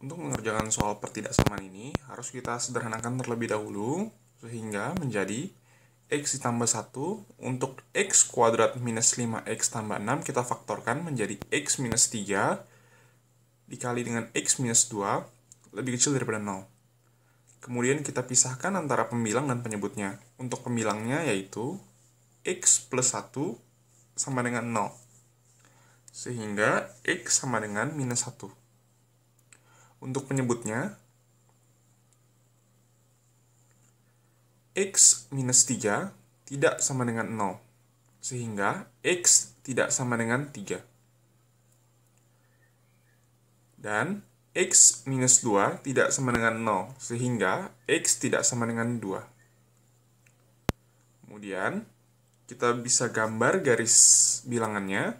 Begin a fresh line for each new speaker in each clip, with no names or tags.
Untuk mengerjakan soal pertidaksamaan ini, harus kita sederhanakan terlebih dahulu, sehingga menjadi X ditambah 1, untuk X kuadrat minus 5X tambah 6, kita faktorkan menjadi X minus 3, dikali dengan X minus 2, lebih kecil daripada 0. Kemudian kita pisahkan antara pembilang dan penyebutnya. Untuk pembilangnya yaitu X plus 1 sama dengan 0. Sehingga X sama dengan minus 1 untuk menyebutnya x minus 3 tidak sama dengan 0 sehingga x tidak sama dengan 3 dan x minus 2 tidak sama dengan 0 sehingga x tidak sama dengan 2 kemudian kita bisa gambar garis bilangannya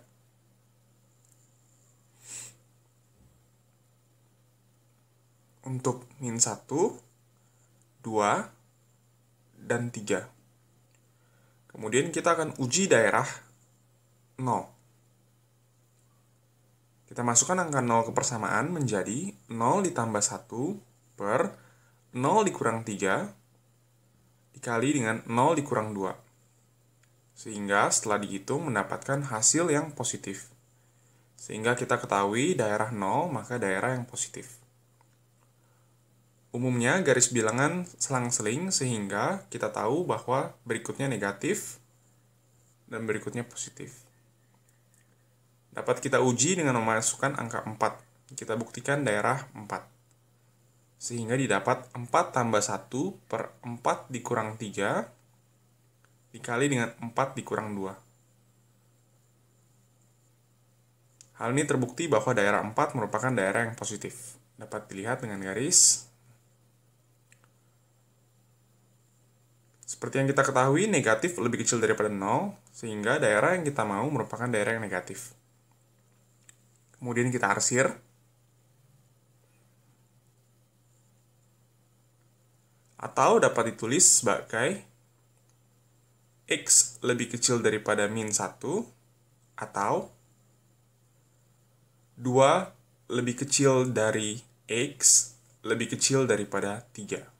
untuk min 1, 2, dan 3. Kemudian kita akan uji daerah 0. Kita masukkan angka 0 ke persamaan menjadi 0 ditambah 1 per 0 dikurang 3 dikali dengan 0 dikurang 2. Sehingga setelah dihitung mendapatkan hasil yang positif. Sehingga kita ketahui daerah 0 maka daerah yang positif. Umumnya garis bilangan selang-seling sehingga kita tahu bahwa berikutnya negatif dan berikutnya positif. Dapat kita uji dengan memasukkan angka 4. Kita buktikan daerah 4. Sehingga didapat 4 tambah 1 per 4 dikurang 3 dikali dengan 4 dikurang 2. Hal ini terbukti bahwa daerah 4 merupakan daerah yang positif. Dapat dilihat dengan garis Seperti yang kita ketahui, negatif lebih kecil daripada nol, sehingga daerah yang kita mau merupakan daerah yang negatif. Kemudian kita arsir. Atau dapat ditulis sebagai X lebih kecil daripada min 1 atau 2 lebih kecil dari X lebih kecil daripada 3.